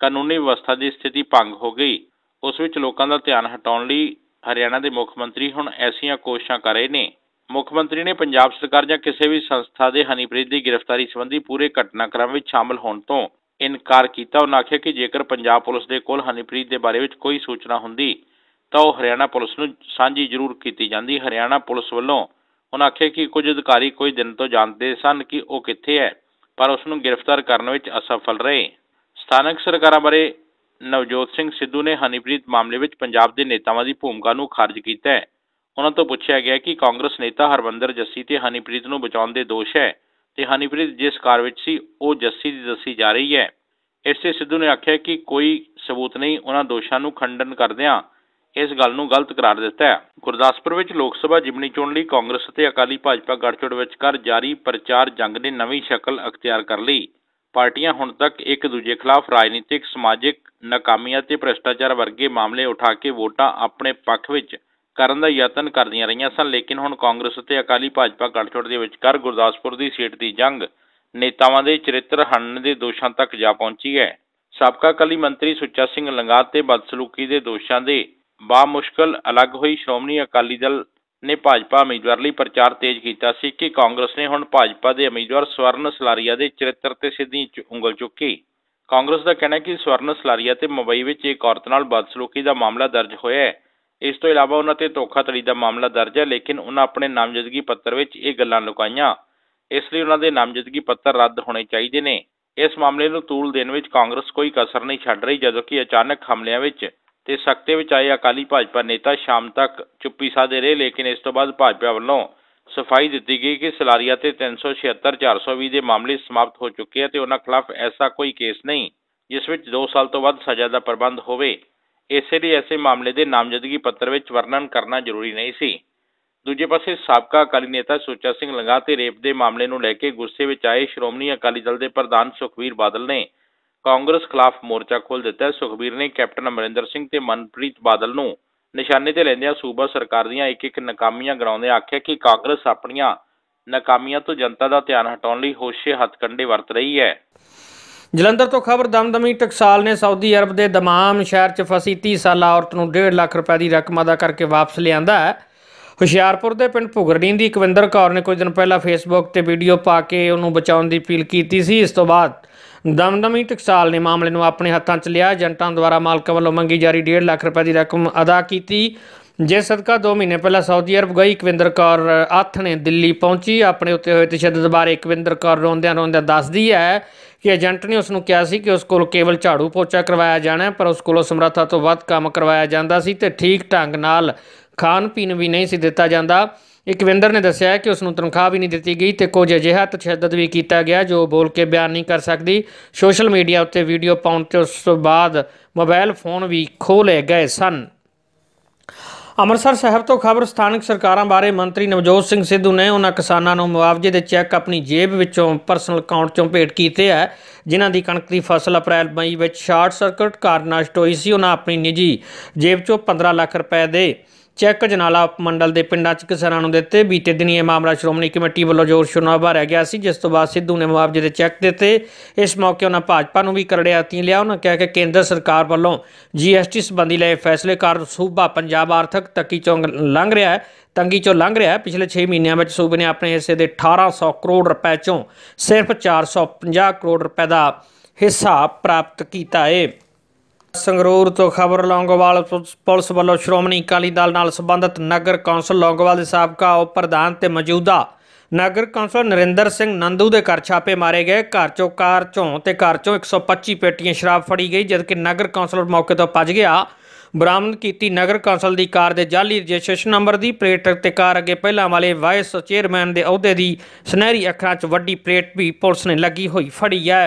ਕਾਨੂੰਨੀ ਵਿਵਸਥਾ ਦੀ ਸਥਿਤੀ ਭੰਗ ਹੋ ਗਈ ਉਸ ਵਿੱਚ ਲੋਕਾਂ ਦਾ ਧਿਆਨ ਹਟਾਉਣ ਲਈ ਹਰਿਆਣਾ ਦੇ ਮੁੱਖ ਮੰਤਰੀ ਹੁਣ ਐਸੀਆਂ ਕੋਸ਼ਿਸ਼ਾਂ ਕਰ ਰਹੇ ਨੇ ਮੁੱਖ ਮੰਤਰੀ ਨੇ ਪੰਜਾਬ ਸਰਕਾਰ ਜਾਂ ਕਿਸੇ ਵੀ ਸੰਸਥਾ ਦੇ ਹਨੀਪ੍ਰੀਤ ਦੀ ਗ੍ਰਿਫਤਾਰੀ ਸੰਬੰਧੀ ਪੂਰੇ ਘਟਨਾਕ੍ਰਮ ਵਿੱਚ ਸ਼ਾਮਲ ਹੋਣ ਤੋਂ ਇਨਕਾਰ ਕੀਤਾ ਉਹਨਾਂ ਆਖਿਆ ਕਿ ਜੇਕਰ ਪੰਜਾਬ ਪੁਲਿਸ ਦੇ ਕੋਲ ਹਨੀਪ੍ਰੀਤ ਦੇ ਬਾਰੇ ਵਿੱਚ ਕੋਈ ਸੂਚਨਾ ਹੁੰਦੀ ਤਾਂ ਉਹ ਹਰਿਆਣਾ ਪੁਲਿਸ ਨੂੰ ਸਾਂਝੀ ਜ਼ਰੂਰ ਕੀਤੀ ਜਾਂਦੀ ਹਰਿਆਣਾ ਪੁਲਿਸ ਵੱਲੋਂ ਉਹਨਾਂ ਆਖਿਆ ਕਿ ਕੁਝ ਅਧਿਕਾਰੀ ਕੋਈ ਦਿਨ ਤੋਂ ਜਾਣਦੇ ਸਨ ਕਿ ਉਹ ਕਿੱਥੇ ਹੈ ਪਰ ਉਸ ਨੂੰ ਗ੍ਰਿਫਤਾਰ ਕਰਨ ਵਿੱਚ ਅਸਫਲ ਰਹੇ ਸਥਾਨਕ ਸਰਕਾਰਾਂ ਬਾਰੇ ਨਵਜੋਤ ਸਿੰਘ ਸਿੱਧੂ ਨੇ ਹਨੀਪ੍ਰੀਤ ਮਾਮਲੇ ਵਿੱਚ ਪੰਜਾਬ ਦੇ ਨੇਤਾਵਾਂ ਦੀ ਭੂਮਿਕਾ ਨੂੰ ਖਾਰਜ ਕੀਤਾ ਹੈ ਉਹਨਾਂ ਤੋਂ ਪੁੱਛਿਆ ਗਿਆ ਕਿ ਕਾਂਗਰਸ ਨੇਤਾ ਹਰਵੰਦਰ ਜੱਸੀ ਤੇ ਹਨੀਪ੍ਰੀਤ ਨੂੰ ਬਚਾਉਣ ਦੇ ਦੋਸ਼ ਹੈ ਤੇ ਹਨੀਪ੍ਰੀਤ ਜਿਸ ਕਾਰ ਵਿੱਚ ਸੀ ਉਹ ਜੱਸੀ ਦੀ ਦੱਸੀ ਜਾ ਰਹੀ ਹੈ ਇਸੇ ਸਿੱਧੂ ਨੇ ਆਖਿਆ ਕਿ ਕੋਈ ਸਬੂਤ ਨਹੀਂ ਉਹਨਾਂ ਦੋਸ਼ਾਂ ਨੂੰ ਖੰਡਨ ਕਰਦਿਆਂ ਇਸ ਗੱਲ ਨੂੰ ਗਲਤ ਕਰਾਰ ਦਿੱਤਾ ਹੈ ਗੁਰਦਾਸਪੁਰ ਵਿੱਚ ਲੋਕ ਸਭਾ ਜਿਮਨੀ ਚੋਣ ਲਈ ਕਾਂਗਰਸ ਅਤੇ ਅਕਾਲੀ ਭਾਜਪਾ ਗੱਠਜੋੜ ਕਰ ਜਾਰੀ ਪ੍ਰਚਾਰ ਜੰਗ ਨੇ ਨਵੀਂ ਸ਼ਕਲ ਅਖਤਿਆਰ ਕਰ ਲਈ ਪਾਰਟੀਆਂ ਹੁਣ ਤੱਕ ਇੱਕ ਦੂਜੇ ਖਿਲਾਫ ਰਾਜਨੀਤਿਕ ਸਮਾਜਿਕ ਨਾਕਾਮੀਆਂ ਤੇ ਭ੍ਰਿਸ਼ਟਾਚਾਰ ਵਰਗੇ ਮਾਮਲੇ ਉਠਾ ਕੇ ਵੋਟਾਂ ਆਪਣੇ ਪੱਖ ਵਿੱਚ ਕਰਨ ਦਾ ਯਤਨ ਕਰਦੀਆਂ ਰਹੀਆਂ ਸਨ ਲੇਕਿਨ ਹੁਣ ਕਾਂਗਰਸ ਅਤੇ ਅਕਾਲੀ ਭਾਜਪਾ ਗੱਠਜੋੜ ਦੇ ਵਿਚਕਾਰ ਗੁਰਦਾਸਪੁਰ ਦੀ ਸੀਟ ਦੀ ਜੰਗ ਨੇਤਾਵਾਂ ਦੇ ਚਰਿੱਤਰ ਹੰਨ ਦੇ ਦੋਸ਼ਾਂ ਤੱਕ ਜਾ ਪਹੁੰਚੀ ਹੈ ਸਾਬਕਾ ਕਲੀ ਮੰਤਰੀ ਸੁੱਚਾ ਸਿੰਘ ਲੰਗਾਤ ਤੇ ਬਦਸਲੂਕੀ ਦੇ ਦੋਸ਼ਾਂ ਦੇ ਬਾ ਮੁਸ਼ਕਲ ਅਲੱਗ ਹੋਈ ਸ਼੍ਰੋਮਣੀ ਅਕਾਲੀ ਦਲ ਨੇ ਭਾਜਪਾ ਉਮੀਦਵਾਰ ਲਈ ਪ੍ਰਚਾਰ ਤੇਜ਼ ਕੀਤਾ ਸੀ ਕਿ ਕਾਂਗਰਸ ਨੇ ਹੁਣ ਭਾਜਪਾ ਦੇ ਉਮੀਦਵਾਰ ਸਵਰਨ ਸਲਾਰੀਆ ਦੇ ਚਰਿੱਤਰ ਤੇ ਸਿੱਧੀ ਉਂਗਲ ਚੁੱਕੀ ਕਾਂਗਰਸ ਦਾ ਕਹਿਣਾ ਹੈ ਕਿ ਸਵਰਨ ਸਲਾਰੀਆ ਤੇ ਮੁੰਬਈ ਵਿੱਚ ਇੱਕ ਔਰਤ ਨਾਲ ਬਦਸਲੂਕੀ ਦਾ ਮਾਮਲਾ ਦਰਜ ਹੋਇਆ ਇਸ ਤੋਂ ਇਲਾਵਾ ਉਹਨਾਂ ਤੇ ਧੋਖਾਧੜੀ ਦਾ ਮਾਮਲਾ ਦਰਜ ਹੈ ਲੇਕਿਨ ਉਹਨਾਂ ਆਪਣੇ ਨਾਮਜ਼ਦਗੀ ਪੱਤਰ ਵਿੱਚ ਇਹ ਗੱਲਾਂ ਲੁਕਾਈਆਂ ਇਸ ਲਈ ਉਹਨਾਂ ਦੇ ਨਾਮਜ਼ਦਗੀ ਪੱਤਰ ਰੱਦ ਹੋਣੇ ਚਾਹੀਦੇ ਨੇ ਇਸ ਮਾਮਲੇ ਨੂੰ ਤੂਲ ਦੇਣ ਵਿੱਚ ਕਾਂਗਰਸ ਕੋਈ ਕਸਰ ਨਹੀਂ ਛੱਡ ਰਹੀ ਜਦੋਂ ਕਿ ਅਚਾਨਕ ਹਮਲਿਆਂ ਵਿੱਚ ਤੇ ਸਖਤੇ ਵਿੱਚ ਆਏ ਅਕਾਲੀ ਭਾਜਪਾ ਨੇਤਾ ਸ਼ਾਮ ਤੱਕ ਚੁੱਪੀ ਸਾਦੇ ਰਹੇ ਲੇਕਿਨ ਇਸ ਤੋਂ ਬਾਅਦ ਭਾਜਪਾ ਵੱਲੋਂ ਸਫਾਈ ਦਿੱਤੀ ਗਈ ਕਿ ਸਲਾਰੀਆ ਤੇ 376 420 ਦੇ ਮਾਮਲੇ ਸਮਾਪਤ ਹੋ ਚੁੱਕੇ ਆ ਤੇ ਉਹਨਾਂ ਖਿਲਾਫ ਐਸਾ ਕੋਈ ਕੇਸ ਨਹੀਂ ਜਿਸ ਵਿੱਚ 2 ਸਾਲ ਤੋਂ ਵੱਧ ਸਜ਼ਾ ਦਾ ਪ੍ਰਬੰਧ ਹੋਵੇ ਇਸੇ ਲਈ ਐਸੇ ਮਾਮਲੇ ਦੇ ਨਾਮਜ਼ਦਗੀ ਪੱਤਰ ਵਿੱਚ ਵਰਣਨ ਕਰਨਾ ਜ਼ਰੂਰੀ ਨਹੀਂ ਸੀ ਦੂਜੇ ਪਾਸੇ ਸਾਬਕਾ ਅਕਾਲੀ ਨੇਤਾ ਸੁਚਾ ਸਿੰਘ ਲੰਗਾ ਤੇ ਰੇਪ ਦੇ ਮਾਮਲੇ ਨੂੰ ਲੈ ਕੇ ਗੁੱਸੇ ਵਿੱਚ ਆਏ ਸ਼੍ਰੋਮਣੀ ਅਕਾਲੀ ਦਲ ਦੇ ਪ੍ਰਧਾਨ ਸੁਖਵੀਰ ਬਾਦਲ ਨੇ ਕਾਂਗਰਸ ਖਿਲਾਫ ਮੋਰਚਾ ਖੋਲ ਦਿੱਤਾ ਹੈ ਸੁਖਬੀਰ ਨੇ ਕੈਪਟਨ ਅਮਰਿੰਦਰ ਸਿੰਘ ਤੇ ਮਨਪ੍ਰੀਤ ਬਾਦਲ ਨੂੰ ਨਿਸ਼ਾਨੇ ਤੇ ਲੈਂਦਿਆਂ ਸੂਬਾ ਸਰਕਾਰ ਦੀਆਂ ਇੱਕ ਇੱਕ ਨਾਕਾਮੀਆਂ ਗਰਾਉਂਦੇ ਆਖਿਆ ਕਿ ਕਾਂਗਰਸ ਆਪਣੀਆਂ ਨਾਕਾਮੀਆਂ ਤੋਂ ਜਨਤਾ ਦਾ ਧਿਆਨ ਹਟਾਉਣ ਲਈ ਹੋਸ਼ੇ ਹੱਥਕੰਡੇ ਵਰਤ ਰਹੀ ਹੈ ਜਲੰਧਰ ਤੋਂ ਖਬਰ ਦਮਦਮੀ ਟਕਸਾਲ ਨੇ ਸਾਊਦੀ ਅਰਬ ਦੇ ਦਮਾਮ ਸ਼ਹਿਰ 'ਚ ਫਸੀ 30 ਸਾਲਾ ਔਰਤ ਨੂੰ 1.5 ਲੱਖ ਰੁਪਏ ਦੀ ਰਕਮ ਅਦਾ ਕਰਕੇ ਵਾਪਸ ਲਿਆਂਦਾ ਹੈ ਹੁਸ਼ਿਆਰਪੁਰ ਦੇ ਪਿੰਡ ਭੁਗਰਣੀ ਦੀ ਕਵਿੰਦਰ ਕੌਰ ਨੇ ਕੁਝ ਦਿਨ ਪਹਿਲਾਂ ਫੇਸਬੁੱਕ ਤੇ ਵੀਡੀਓ ਪਾ ਕੇ ਉਹਨੂੰ ਬਚਾਉਣ ਦੀ ਅਪੀਲ ਕੀਤੀ ਸੀ ਇਸ ਤੋਂ ਬਾਅਦ ਦਮਦਮੀ ਟਕਸਾਲ ਨੇ ਮਾਮਲੇ ਨੂੰ ਆਪਣੇ ਹੱਥਾਂ 'ਚ ਲਿਆ ਏਜੰਟਾਂ ਦੁਆਰਾ ਮਾਲਕਾਂ ਵੱਲੋਂ ਮੰਗੀ ਜਾਰੀ 1.5 ਲੱਖ ਰੁਪਏ ਦੀ ਰਕਮ ਅਦਾ ਕੀਤੀ ਜੇ ਸਦਕਾ 2 ਮਹੀਨੇ ਪਹਿਲਾਂ ਸਾਊਦੀ ਅਰਬ ਗਈ ਕਵਿੰਦਰ ਕੌਰ ਆਥ ਨੇ ਦਿੱਲੀ ਪਹੁੰਚੀ ਆਪਣੇ ਉੱਤੇ ਹੋਏ ਤਸ਼ੱਦਦ ਬਾਰੇ ਕਵਿੰਦਰ ਕੌਰ ਰੋਂਦਿਆਂ ਰੋਂਦਿਆਂ ਦੱਸਦੀ ਹੈ ਕਿ ਏਜੰਟ ਨੇ ਉਸ ਨੂੰ ਕਿਹਾ ਸੀ ਕਿ ਉਸ ਕੋਲ ਕੇਵਲ ਝਾੜੂ ਪੋਚਾ ਕਰਵਾਇਆ ਜਾਣਾ ਪਰ ਉਸ ਕੋਲੋਂ ਸਮਰੱਥਾ ਤੋਂ ਵੱਧ ਕੰਮ ਕਰਵਾਇਆ ਜਾਂਦਾ ਸੀ ਤੇ ਠੀਕ ਢੰਗ ਨਾਲ ਖਾਣ ਪੀਣ ਵੀ ਨਹੀਂ ਸੀ ਦਿੱਤਾ ਜਾਂਦਾ ਇਕਵਿੰਦਰ ਨੇ ਦੱਸਿਆ ਕਿ ਉਸ ਨੂੰ ਤਨਖਾਹ ਵੀ ਨਹੀਂ ਦਿੱਤੀ ਗਈ ਤੇ ਕੁਝ ਅਜਿਹਾ ਤਸ਼ੱਦਦ ਵੀ ਕੀਤਾ ਗਿਆ ਜੋ ਬੋਲ ਕੇ ਬਿਆਨ ਨਹੀਂ ਕਰ ਸਕਦੀ ਸੋਸ਼ਲ ਮੀਡੀਆ ਉੱਤੇ ਵੀਡੀਓ ਪਾਉਣ ਤੋਂ ਉਸ ਤੋਂ ਬਾਅਦ ਮੋਬਾਈਲ ਫੋਨ ਵੀ ਖੋ ਲਏ ਗਏ ਸਨ ਅੰਮ੍ਰਿਤਸਰ ਸਾਹਿਬ ਤੋਂ ਖਬਰ ਸਥਾਨਕ ਸਰਕਾਰਾਂ ਬਾਰੇ ਮੰਤਰੀ ਨਵਜੋਤ ਸਿੰਘ ਸਿੱਧੂ ਨੇ ਉਹਨਾਂ ਕਿਸਾਨਾਂ ਨੂੰ ਮੁਆਵਜ਼ੇ ਦੇ ਚੈੱਕ ਆਪਣੀ ਜੇਬ ਵਿੱਚੋਂ ਪਰਸਨਲ ਅਕਾਊਂਟ ਚੋਂ ਭੇਟ ਕੀਤੇ ਆ ਜਿਨ੍ਹਾਂ ਦੀ ਕਣਕ ਦੀ ਫਸਲ ਅਪ੍ਰੈਲ ਮਈ ਵਿੱਚ ਸ਼ਾਰਟ ਸਰਕਟ ਕਾਰਨ ਨਸ਼ਟ ਹੋਈ ਸੀ ਉਹਨਾਂ ਆਪਣੀ ਨਿੱਜੀ ਜੇਬ ਚੋਂ 15 ਲੱਖ ਰੁਪਏ ਦੇ ਚੈੱਕ ਜਨਾਲਾ ਮੰਡਲ ਦੇ ਪਿੰਡਾਂ 'ਚ ਕਿਸਾਨਾਂ ਨੂੰ ਦਿੱਤੇ ਬੀਤੇ ਦਿਨੀ ਇਹ ਮਾਮਲਾ ਸ਼੍ਰੋਮਣੀ ਕਮੇਟੀ ਵੱਲੋਂ ਜ਼ੋਰ ਸ਼ੋਰ ਨਾਲ ਭਾਰਿਆ ਗਿਆ ਸੀ ਜਿਸ ਤੋਂ ਬਾਅਦ ਸਿੱਧੂ ਨੇ ਮੁਆਵਜ਼ੇ ਦੇ ਚੈੱਕ ਦਿੱਤੇ ਇਸ ਮੌਕੇ ਉਹਨਾਂ ਭਾਜਪਾ ਨੂੰ ਵੀ ਕਰੜਿਆ ਤੀ ਲਿਆ ਉਹਨਾਂ ਕਿਹਾ ਕਿ ਕੇਂਦਰ ਸਰਕਾਰ ਵੱਲੋਂ ਜੀਐਸਟੀ ਸੰਬੰਧੀ ਲਏ ਫੈਸਲੇ ਕਾਰਨ ਸੂਬਾ ਪੰਜਾਬ ਆਰਥਿਕ ਤੱਕੀ ਚੋਂ ਲੰਘ ਰਿਹਾ ਹੈ ਤੰਗੀ ਚੋਂ ਲੰਘ ਰਿਹਾ ਹੈ ਪਿਛਲੇ 6 ਮਹੀਨਿਆਂ ਵਿੱਚ ਸੂਬੇ ਨੇ ਆਪਣੇ ਹਿੱਸੇ ਦੇ 1800 ਕਰੋੜ ਰੁਪਏ ਚੋਂ ਸਿਰਫ 450 ਕਰੋੜ ਰੁਪਏ ਦਾ ਹਿੱਸਾ ਪ੍ਰਾਪਤ ਕੀਤਾ ਹੈ ਸੰਗਰੂਰ ਤੋਂ ਖਬਰ ਲੌਂਗੋਵਾਲ ਪੁਲਿਸ ਵੱਲੋਂ ਸ਼੍ਰੋਮਣੀ ਅਕਾਲੀ ਦਲ ਨਾਲ ਸੰਬੰਧਿਤ ਨਗਰ ਕੌਂਸਲ ਲੌਂਗੋਵਾਲ ਦੇ ਸਾਬਕਾ ਉਪ ਪ੍ਰਧਾਨ ਤੇ ਮੌਜੂਦਾ ਨਗਰ ਕੌਂਸਲ ਨਰਿੰਦਰ ਸਿੰਘ ਨੰਦੂ ਦੇ ਘਰ ਛਾਪੇ ਮਾਰੇ ਗਏ ਘਰ ਚੋਂ ਕਾਰ ਚੋਂ ਤੇ ਘਰ ਚੋਂ 125 ਪੇਟੀਆਂ ਸ਼ਰਾਬ ਫੜੀ ਗਈ ਜਦਕਿ ਨਗਰ ਕੌਂਸਲਰ ਮੌਕੇ ਤੋਂ ਭੱਜ ਗਿਆ ਬਰਾਮਦ ਕੀਤੀ ਨਗਰ ਕੌਂਸਲ ਦੀ ਕਾਰ ਦੇ ਜਾਲੀ ਰਜਿਸਟ੍ਰੇਸ਼ਨ ਨੰਬਰ ਦੀ ਪਲੇਟ ਤੇ ਕਾਰ ਅੱਗੇ ਪਹਿਲਾਂ ਵਾਲੇ ਵਾਈਸ ਚੇਅਰਮੈਨ ਦੇ ਅਹੁਦੇ ਦੀ ਸੁਨਹਿਰੀ ਅੱਖਰਾਂ 'ਚ ਵੱਡੀ ਪਲੇਟ ਵੀ ਪੁਲਿਸ ਨੇ ਲੱਗੀ ਹੋਈ ਫੜੀ ਹੈ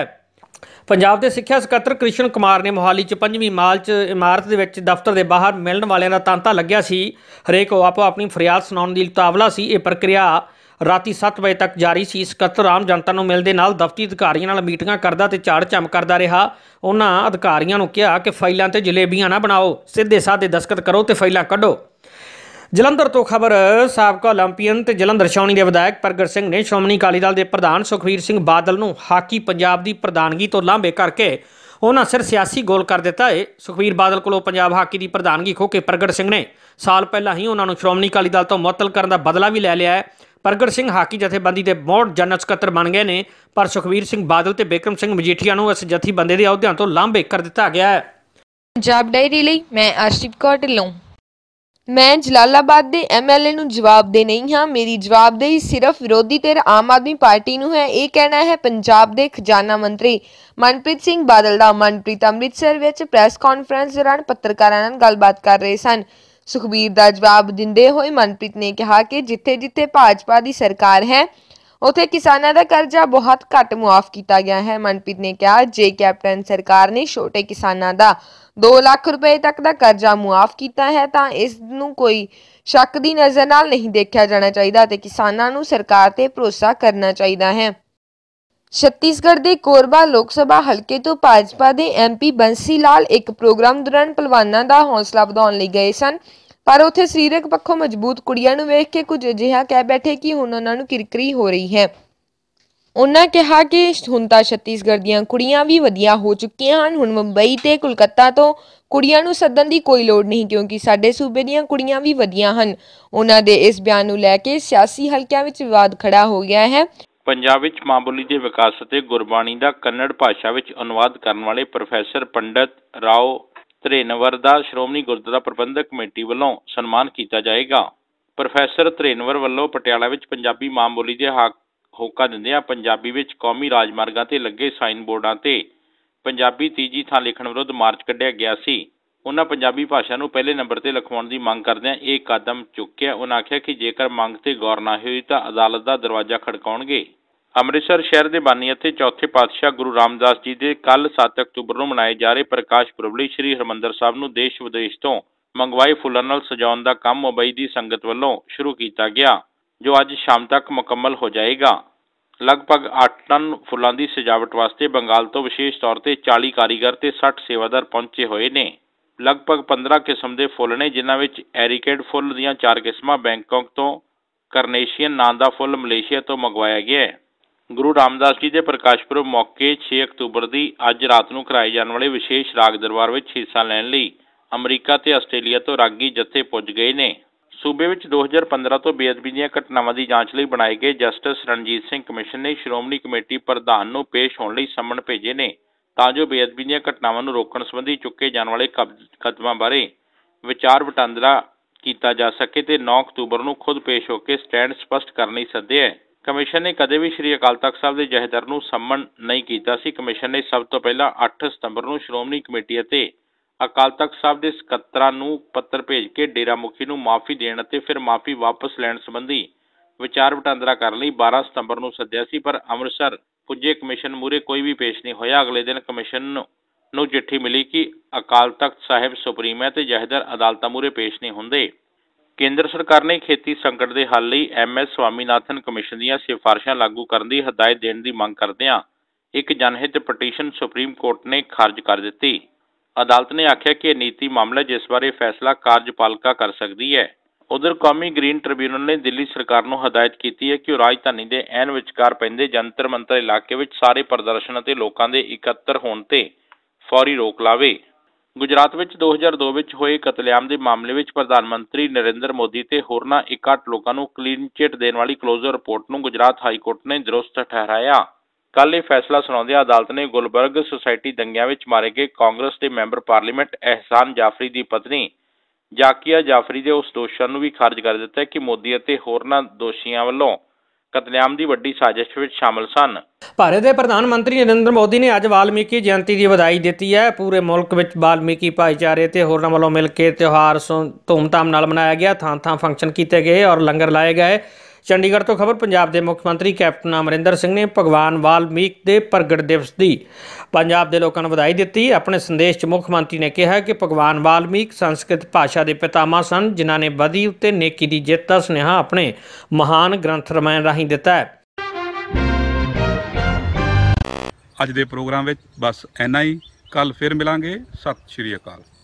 ਪੰਜਾਬ ਦੇ ਸਿੱਖਿਆ ਸਕੱਤਰ ਕ੍ਰਿਸ਼ਨ ਕੁਮਾਰ ਨੇ ਮੋਹਾਲੀ 'ਚ 5ਵੀਂ ਮਾਲ 'ਚ ਇਮਾਰਤ ਦੇ ਵਿੱਚ ਦਫ਼ਤਰ ਦੇ ਬਾਹਰ ਮਿਲਣ ਵਾਲਿਆਂ ਦਾ ਤਾਂਤਾ ਲੱਗਿਆ ਸੀ ਹਰੇਕ ਆਪੋ ਆਪਣੀ ਫਰਿਆਦ ਸੁਣਾਉਣ ਦੀ ਤਾਵਲਾ ਸੀ ਇਹ ਪ੍ਰਕਿਰਿਆ ਰਾਤੀ 7 ਵਜੇ ਤੱਕ ਜਾਰੀ ਸੀ ਸਕੱਤਰ ਆਮ ਜਨਤਾ ਨੂੰ ਮਿਲਦੇ ਨਾਲ ਦਫ਼ਤਰੀ ਅਧਿਕਾਰੀਆਂ ਨਾਲ ਮੀਟਿੰਗਾਂ ਕਰਦਾ ਤੇ ਝਾੜ ਝੰਮ ਕਰਦਾ ਰਿਹਾ ਉਹਨਾਂ ਅਧਿਕਾਰੀਆਂ ਨੂੰ ਕਿਹਾ ਕਿ ਫਾਈਲਾਂ ਤੇ ਜਲੇਬੀਆਂ ਨਾ ਬਣਾਓ ਸਿੱਧੇ ਸਾਦੇ ਦਸਖਤ ਕਰੋ ਤੇ ਫਾਈਲਾਂ ਕੱਢੋ ਜਲੰਧਰ ਤੋਂ ਖਬਰ ਸਾਬਕਾ 올림픽ੀਅਨ ਤੇ ਜਲੰਧਰ ਛਾਉਣੀ ਦੇ ਵਿਧਾਇਕ ਪ੍ਰਗਟ ਸਿੰਘ ਨੇ ਸ਼ੋਮਣੀ ਅਕਾਲੀ ਦਲ ਦੇ ਪ੍ਰਧਾਨ ਸੁਖਵੀਰ ਸਿੰਘ ਬਾਦਲ ਨੂੰ ਹਾਕੀ ਪੰਜਾਬ ਦੀ ਪ੍ਰਧਾਨਗੀ ਤੋਂ ਲਾਂਭੇ ਕਰਕੇ ਉਹਨਾਂ ਸਿਰ ਸਿਆਸੀ ਗੋਲ ਕਰ ਦਿੱਤਾ ਹੈ ਸੁਖਵੀਰ ਬਾਦਲ ਕੋਲੋਂ ਪੰਜਾਬ ਹਾਕੀ ਦੀ ਪ੍ਰਧਾਨਗੀ ਖੋ ਕੇ ਪ੍ਰਗਟ ਸਿੰਘ ਨੇ ਸਾਲ ਪਹਿਲਾਂ ਹੀ ਉਹਨਾਂ ਨੂੰ ਸ਼੍ਰੋਮਣੀ ਅਕਾਲੀ ਦਲ ਤੋਂ ਮੁਅੱਤਲ ਕਰਨ ਦਾ ਬਦਲਾ ਵੀ ਲੈ ਲਿਆ ਹੈ ਪ੍ਰਗਟ ਸਿੰਘ ਹਾਕੀ ਜਥੇਬੰਦੀ ਦੇ ਮੋੜ ਜਨਰਲ ਸਕੱਤਰ ਬਣ ਗਏ ਨੇ ਪਰ ਸੁਖਵੀਰ ਸਿੰਘ ਬਾਦਲ ਤੇ ਬੇਕਮ ਸਿੰਘ ਮਜੀਠੀਆ ਨੂੰ ਇਸ ਜਥੇਬੰਦੀ ਦੇ ਅਹੁਦਿਆਂ ਤੋਂ ਲਾਂਭੇ ਕਰ ਦਿੱਤਾ ਗਿਆ ਹੈ ਪੰਜਾਬ ਡਾਇਰੀ ਲਈ ਮੈਂ ਅਰਸ਼ਦੀਪ ਕੌਰ ਢਿੱਲੋਂ ਮੈਂ ਜਲਾਲਾਬਾਦ ਦੇ ਐਮਐਲਏ ਨੂੰ ਦੇ ਨਹੀਂ ਹਾਂ ਮੇਰੀ ਜਵਾਬਦੇਹੀ ਸਿਰਫ ਵਿਰੋਧੀ ਧਿਰ ਆਮ ਆਦਮੀ ਪਾਰਟੀ ਨੂੰ ਹੈ ਇਹ ਕਹਿਣਾ ਹੈ ਪੰਜਾਬ ਦੇ ਖਜ਼ਾਨਾ ਮੰਤਰੀ ਮਨਪ੍ਰੀਤ ਸਿੰਘ ਬਾਦਲ ਦਾ ਮਨਪ੍ਰੀਤ ਅੰਮ੍ਰਿਤਸਰ ਵਿੱਚ ਪ੍ਰੈਸ ਕਾਨਫਰੰਸ ਦੌਰਾਨ ਪੱਤਰਕਾਰਾਂ ਨਾਲ ਗੱਲਬਾਤ ਕਰ ਰਹੇ ਸਨ ਸੁਖਬੀਰ ਦਾ ਜਵਾਬ ਦਿੰਦੇ ਹੋਏ ਮਨਪ੍ਰੀਤ ਨੇ ਕਿਹਾ ਕਿ ਜਿੱਥੇ-ਜਿੱਥੇ ਭਾਜਪਾ ਦੀ ਸਰਕਾਰ ਹੈ ਉਥੇ ਕਿਸਾਨਾਂ ਦਾ ਕਰਜ਼ਾ ਬਹੁਤ ਘੱਟ ਮੁਆਫ ਕੀਤਾ ਗਿਆ ਹੈ ਮਨਪ੍ਰੀਤ ਨੇ ਕਿਹਾ ਜੇ ਕੈਪਟਨ ਸਰਕਾਰ ਨੇ ਛੋਟੇ ਕਿਸਾਨਾਂ ਦਾ 2 ਲੱਖ ਰੁਪਏ ਤੱਕ ਦਾ ਕਰਜ਼ਾ ਮੁਆਫ ਕੀਤਾ ਹੈ ਤਾਂ ਇਸ ਨੂੰ ਕੋਈ ਸ਼ੱਕ ਦੀ ਨਜ਼ਰ ਨਾਲ ਨਹੀਂ ਦੇਖਿਆ ਜਾਣਾ ਚਾਹੀਦਾ ਤੇ ਕਿਸਾਨਾਂ ਨੂੰ ਸਰਕਾਰ ਤੇ ਭਰੋਸਾ ਕਰਨਾ ਚਾਹੀਦਾ ਹੈ ਛੱਤੀਸਗੜ੍ਹ ਦੇ ਕੋਰਬਾ ਲੋਕ ਸਭਾ ਹਲਕੇ ਤੋਂ ਭਾਜਪਾ ਦੇ ਐਮਪੀ ਬੰਸੀ ਲਾਲ ਇੱਕ ਪ੍ਰੋਗਰਾਮ ਦੌਰਾਨ ਪਹਿਲਵਾਨਾਂ ਦਾ ਹੌਸਲਾ ਵਧਾਉਣ ਲਈ ਗਏ ਸਨ ਪਰ ਉਥੇ ਸਰੀਰਕ ਪੱਖੋਂ ਮਜ਼ਬੂਤ ਕੁੜੀਆਂ ਨੂੰ ਵੇਖ ਕੇ ਕੁਝ ਅਜਿਹਾ ਕਹਿ ਬੈਠੇ ਕਿ ਹੁਣ ਉਹਨਾਂ ਨੂੰ ਕਿਰਕਰੀ ਹੋ ਰਹੀ ਹੈ ਉਹਨਾਂ ਕਿਹਾ ਕਿ ਹੁਣ ਤਾਂ ਛੱਤੀਸਗੜ੍ਹ ਦੀਆਂ ਕੁੜੀਆਂ ਵੀ ਵਧੀਆ ਹੋ ਚੁੱਕੀਆਂ ਹਨ ਹੁਣ ਮੁੰਬਈ ਤੇ ਕੋਲਕਾਤਾ ਤੋਂ ਕੁੜੀਆਂ ਨੂੰ ਸੱਦਣ ਦੀ ਕੋਈ ਲੋੜ ਨਹੀਂ ਕਿਉਂਕਿ ਸਾਡੇ ਸੂਬੇ ਦੀਆਂ ਕੁੜੀਆਂ ਵੀ ਵਧੀਆ ਹਨ ਉਹਨਾਂ ਦੇ ਇਸ ਬਿਆਨ ਨੂੰ ਲੈ ਕੇ ਸਿਆਸੀ ਹਲਕਿਆਂ ਵਿੱਚ ਵਿਵਾਦ ਖੜਾ ਹੋ ਗਿਆ ਹੈ ਪੰਜਾਬ ਵਿੱਚ ਮਾਂ ਬੋਲੀ ਦੇ ਵਿਕਾਸ ਅਤੇ ਗੁਰਬਾਣੀ ਦਾ ਕੰਨੜ ਭਾਸ਼ਾ ਵਿੱਚ ਅਨੁਵਾਦ ਕਰਨ ਵਾਲੇ ਪ੍ਰੋਫੈਸਰ ਪੰਡਤ ਰਾਓ ਤ੍ਰੇਨਵਰ ਦਾ ਸ਼੍ਰੋਮਣੀ ਗੁਰਦੁਆਰਾ ਪ੍ਰਬੰਧਕ ਕਮੇਟੀ ਵੱਲੋਂ ਸਨਮਾਨ ਕੀਤਾ ਜਾਏਗਾ ਪ੍ਰੋਫੈਸਰ ਤ੍ਰੇਨਵਰ ਵੱਲੋਂ ਪਟਿਆਲਾ ਵਿੱਚ ਪੰਜਾਬੀ ਮਾਂ ਬੋਲੀ ਦੇ ਹੱਕ ਹੋਕਾ ਦਿੰਦੇ ਆ ਪੰਜਾਬੀ ਵਿੱਚ ਕੌਮੀ ਰਾਜਮਾਰਗਾਂ ਤੇ ਲੱਗੇ ਸਾਈਨ ਬੋਰਡਾਂ ਤੇ ਪੰਜਾਬੀ ਤੀਜੀ ਥਾਂ ਲਿਖਣ ਵਿਰੁੱਧ ਮਾਰਚ ਕੱਢਿਆ ਗਿਆ ਸੀ ਉਹਨਾਂ ਪੰਜਾਬੀ ਭਾਸ਼ਾ ਨੂੰ ਪਹਿਲੇ ਨੰਬਰ ਤੇ ਲਿਖਵਾਉਣ ਦੀ ਮੰਗ ਕਰਦਿਆਂ ਇਹ ਕਦਮ ਚੁੱਕਿਆ ਉਹਨਾਂ ਆਖਿਆ ਕਿ ਜੇਕਰ ਮੰਗ ਤੇ ਗੌਰ ਨਾ ਹੋਈ ਤਾਂ ਅਦਾਲਤ ਦਾ ਦਰਵਾਜ਼ਾ ਖੜਕਾਉਣਗੇ ਅੰਮ੍ਰਿਤਸਰ ਸ਼ਹਿਰ ਦੇ ਬਾਨੀ ਅਤੇ ਚੌਥੇ ਪਾਤਸ਼ਾਹ ਗੁਰੂ ਰਾਮਦਾਸ ਜੀ ਦੇ ਕੱਲ 7 ਅਕਤੂਬਰ ਨੂੰ ਮਨਾਏ ਜਾ ਰਹੇ ਪ੍ਰਕਾਸ਼ ਪੁਰਬ ਲਈ ਸ੍ਰੀ ਹਰਮੰਦਰ ਸਾਹਿਬ ਨੂੰ ਦੇਸ਼ ਵਿਦੇਸ਼ ਤੋਂ ਮੰਗਵਾਏ ਫੁੱਲਾਂ ਨਾਲ ਸਜਾਉਣ ਦਾ ਕੰਮ ਮੁੰਬਈ ਦੀ ਸੰਗਤ ਵੱਲੋਂ ਸ਼ੁਰੂ ਕੀਤਾ ਗਿਆ ਜੋ ਅੱਜ ਸ਼ਾਮ ਤੱਕ ਮੁਕੰਮਲ ਹੋ ਜਾਏਗਾ ਲਗਭਗ 8 ਟਨ ਫੁੱਲਾਂ ਦੀ ਸਜਾਵਟ ਵਾਸਤੇ ਬੰਗਾਲ ਤੋਂ ਵਿਸ਼ੇਸ਼ ਤੌਰ ਤੇ 40 ਕਾਰੀਗਰ ਤੇ 60 ਸੇਵਾਦਾਰ ਪਹੁੰਚੇ ਹੋਏ ਨੇ ਲਗਭਗ 15 ਕਿਸਮ ਦੇ ਫੁੱਲ ਨੇ ਜਿਨ੍ਹਾਂ ਵਿੱਚ ਐਰੀਕੇਡ ਫੁੱਲ ਦੀਆਂ 4 ਕਿਸਮਾਂ ਬੈਂਕਾਕ ਤੋਂ ਕਰਨੇਸ਼ੀਅਨ ਨਾਂ ਦਾ ਫੁੱਲ ਮਲੇਸ਼ੀਆ ਤੋਂ ਮੰਗਵਾਇਆ ਗਿਆ ਹੈ ਗੁਰੂ ਰਾਮਦਾਸ ਜੀ ਦੇ ਪ੍ਰਕਾਸ਼ ਪੁਰਬ ਮੌਕੇ 6 ਅਕਤੂਬਰ ਦੀ ਅੱਜ ਰਾਤ ਨੂੰ ਕਰਾਏ ਜਾਣ ਵਾਲੇ ਵਿਸ਼ੇਸ਼ ਰਾਗ ਦਰਬਾਰ ਵਿੱਚ ਹਿੱਸਾ ਲੈਣ ਲਈ ਅਮਰੀਕਾ ਤੇ ਆਸਟ੍ਰੇਲੀਆ ਤੋਂ ਰਾਗੀ ਜੱਥੇ ਪੁੱਜ ਗਏ ਨੇ ਸੂਬੇ ਵਿੱਚ 2015 ਤੋਂ ਬੇਅਦਬੀ ਦੀਆਂ ਘਟਨਾਵਾਂ ਦੀ ਜਾਂਚ ਲਈ ਬਣਾਏ ਗਏ ਜਸਟਿਸ ਰਣਜੀਤ ਸਿੰਘ ਕਮਿਸ਼ਨ ਨੇ ਸ਼੍ਰੋਮਣੀ ਕਮੇਟੀ ਪ੍ਰਧਾਨ ਨੂੰ ਪੇਸ਼ ਹੋਣ ਲਈ ਸੰਮਣ ਭੇਜੇ ਨੇ ਤਾਂ ਜੋ ਬੇਅਦਬੀ ਦੀਆਂ ਘਟਨਾਵਾਂ ਨੂੰ ਰੋਕਣ ਸੰਬੰਧੀ ਚੁੱਕੇ ਜਾਣ ਵਾਲੇ ਕਦਮਾਂ ਬਾਰੇ ਵਿਚਾਰ ਵਟਾਂਦਰਾ ਕੀਤਾ ਜਾ ਸਕੇ ਤੇ 9 ਅਕਤੂਬਰ ਨੂੰ ਖੁਦ ਪੇਸ਼ ਹੋ ਕੇ ਸਟੈਂਡ ਸਪਸ਼ਟ ਕਰਨ ਲਈ ਸੱਦਿਆ ਹੈ ਕਮਿਸ਼ਨ ਨੇ ਕਦੇ ਵੀ ਸ਼੍ਰੀ ਅਕਾਲ ਤਖਤ ਸਾਹਿਬ ਦੇ ਜਹਦਰ ਨੂੰ ਸੰਮਨ ਨਹੀਂ ਕੀਤਾ ਸੀ ਕਮਿਸ਼ਨ ਨੇ ਸਭ ਤੋਂ ਪਹਿਲਾਂ 8 ਸਤੰਬਰ ਨੂੰ ਸ਼੍ਰੋਮਣੀ ਕਮੇਟੀ ਅਤੇ ਅਕਾਲ ਤਖਤ ਸਾਹਿਬ ਦੇ ਸਕੱਤਰਾਂ ਨੂੰ ਪੱਤਰ ਭੇਜ ਕੇ ਡੇਰਾ ਮੁਖੀ ਨੂੰ ਮਾਫੀ ਦੇਣ ਅਤੇ ਫਿਰ ਮਾਫੀ ਵਾਪਸ ਲੈਣ ਸੰਬੰਧੀ ਵਿਚਾਰ ਵਟਾਂਦਰਾ ਕਰਨ ਲਈ 12 ਸਤੰਬਰ ਨੂੰ ਸੱਦਿਆ ਸੀ ਪਰ ਅੰਮ੍ਰਿਤਸਰ ਪੁੱਜੇ ਕਮਿਸ਼ਨ ਮੂਰੇ ਕੋਈ ਵੀ ਪੇਸ਼ ਨਹੀਂ ਹੋਇਆ ਅਗਲੇ ਦਿਨ ਕਮਿਸ਼ਨ ਨੂੰ ਚਿੱਠੀ ਮਿਲੀ ਕਿ ਅਕਾਲ ਤਖਤ ਸਾਹਿਬ ਸੁਪਰੀਮ ਹੈ ਤੇ ਜਹਦਰ ਅਦਾਲਤਾਂ ਮੂਰੇ ਪੇਸ਼ ਨਹੀਂ ਹੁੰਦੇ ਕੇਂਦਰ ਸਰਕਾਰ ਨੇ ਖੇਤੀ ਸੰਕਟ ਦੇ ਹੱਲ ਲਈ ਐਮਐਸ ਸਵਾਮੀਨਾਥਨ ਕਮਿਸ਼ਨ ਦੀਆਂ ਸਿਫਾਰਿਸ਼ਾਂ ਲਾਗੂ ਕਰਨ ਦੀ ਹਦਾਇਤ ਦੇਣ ਦੀ ਮੰਗ ਕਰਦਿਆਂ ਇੱਕ ਜਨਹਿਤ ਪਟੀਸ਼ਨ ਸੁਪਰੀਮ ਕੋਰਟ ਨੇ ਖਾਰਜ ਕਰ ਦਿੱਤੀ ਅਦਾਲਤ ਨੇ ਆਖਿਆ ਕਿ ਇਹ ਨੀਤੀ ਮਾਮਲਾ ਜਿਸ ਬਾਰੇ ਫੈਸਲਾ ਕਾਰਜਪਾਲਿਕਾ ਕਰ ਸਕਦੀ ਹੈ ਉਧਰ ਕੌਮੀ ਗ੍ਰੀਨ ਟ੍ਰਿਬਿਊਨਲ ਨੇ ਦਿੱਲੀ ਸਰਕਾਰ ਨੂੰ ਹਦਾਇਤ ਕੀਤੀ ਹੈ ਕਿ ਉਹ ਰਾਜਧਾਨੀ ਦੇ ਐਨ ਵਿਚਕਾਰ ਪੈਂਦੇ ਜੰਤਰ ਮੰਤਰ ਇਲਾਕੇ ਵਿੱਚ ਸਾਰੇ ਪ੍ਰਦਰਸ਼ਨ ਅਤੇ ਲੋਕਾਂ ਦੇ ਇਕੱਤਰ ਹੋਣ ਤੇ ਫੌਰੀ ਰੋਕ ਲਾਵੇ ਗੁਜਰਾਤ ਵਿੱਚ 2002 ਵਿੱਚ ਹੋਏ ਕਤਲੇਆਮ ਦੇ ਮਾਮਲੇ ਵਿੱਚ ਪ੍ਰਧਾਨ ਮੰਤਰੀ ਨਰਿੰਦਰ ਮੋਦੀ ਤੇ ਹੋਰਨਾਂ ਇਕੱਠ ਲੋਕਾਂ ਨੂੰ ਕਲੀਨ ਚਿੱਟ ਦੇਣ ਵਾਲੀ ਕਲੋਜ਼ਰ ਰਿਪੋਰਟ ਨੂੰ ਗੁਜਰਾਤ ਹਾਈ ਕੋਰਟ ਨੇ ਦਰੁਸਤ ਠਹਿਰਾਇਆ। ਕੱਲ ਇਹ ਫੈਸਲਾ ਸੁਣਾਉਂਦਿਆਂ ਅਦਾਲਤ ਨੇ ਗੁਲਬਰਗ ਸੁਸਾਇਟੀ ਦੰਗਿਆਂ ਵਿੱਚ ਮਾਰੇ ਗਏ ਕਾਂਗਰਸ ਦੇ ਮੈਂਬਰ ਪਾਰਲੀਮੈਂਟ ਅਹਿਸਾਨ ਜਾਫਰੀ ਦੀ ਪਤਨੀ ਜਾਕੀਆ ਜਾਫਰੀ ਦੇ ਉਸ ਦੋਸ਼ਾਂ ਨੂੰ ਵੀ ਖਾਰਜ ਕਰ ਦਿੱਤਾ ਕਿ ਮੋਦੀ ਅਤੇ ਹੋਰਨਾਂ ਦੋਸ਼ੀਆਂ ਵੱਲੋਂ ਕਤਲੇਆਮ ਦੀ ਵੱਡੀ ਸਾਜ਼ਿਸ਼ ਵਿੱਚ ਸ਼ਾਮਲ ਸਨ ਭਾਰਤ ਦੇ ਪ੍ਰਧਾਨ ਮੰਤਰੀ ਨਰਿੰਦਰ ਮੋਦੀ ਨੇ ਅੱਜ ਵਾਲਮੀਕੀ ਜਯੰਤੀ ਦੀ ਵਧਾਈ ਦਿੱਤੀ ਹੈ ਪੂਰੇ ਮੁਲਕ ਵਿੱਚ ਵਾਲਮੀਕੀ ਭਾਈਚਾਰੇ ਤੇ ਹੋਰਨਾਂ ਵੱਲੋਂ ਮਿਲ ਕੇ ਤਿਉਹਾਰ ਧੂਮਧਾਮ ਨਾਲ ਮਨਾਇਆ ਗਿਆ ਥਾਂ-ਥਾਂ ਫੰਕਸ਼ਨ ਕੀਤੇ ਗਏ ਔਰ ਲੰਗਰ ਲਾਏ ਗਏ ਚੰਡੀਗੜ੍ਹ ਤੋਂ ਖਬਰ ਪੰਜਾਬ ਦੇ ਮੁੱਖ ਮੰਤਰੀ ਕੈਪਟਨ ਅਮਰਿੰਦਰ ਸਿੰਘ ਨੇ ਭਗਵਾਨ ਵਾਲਮੀਕ ਦੇ ਪ੍ਰਗਟ ਦਿਵਸ ਦੀ ਪੰਜਾਬ ਦੇ ਲੋਕਾਂ ਨੂੰ ਵਧਾਈ ਦਿੱਤੀ ਆਪਣੇ ਸੰਦੇਸ਼ 'ਚ ਮੁੱਖ ਮੰਤਰੀ ਨੇ ਕਿਹਾ ਕਿ ਭਗਵਾਨ ਵਾਲਮੀਕ ਸੰਸਕ੍ਰਿਤ ਭਾਸ਼ਾ ਦੇ ਪਿਤਾਮਾ ਸਨ ਜਿਨ੍ਹਾਂ ਨੇ ਬਦੀ ਉੱਤੇ ਨੇਕੀ ਦੀ ਜਿੱਤ ਦਾ ਸੁਨੇਹਾ ਆਪਣੇ ਮਹਾਨ ਗ੍ਰੰਥ ਰਮਾਇਣ ਰਾਹੀਂ ਦਿੱਤਾ ਹੈ ਅੱਜ ਦੇ ਪ੍ਰੋਗਰਾਮ ਵਿੱਚ ਬਸ ਐਨਾ ਹੀ ਕੱਲ ਫਿਰ ਮਿਲਾਂਗੇ ਸਤਿ ਸ਼੍ਰੀ ਅਕਾਲ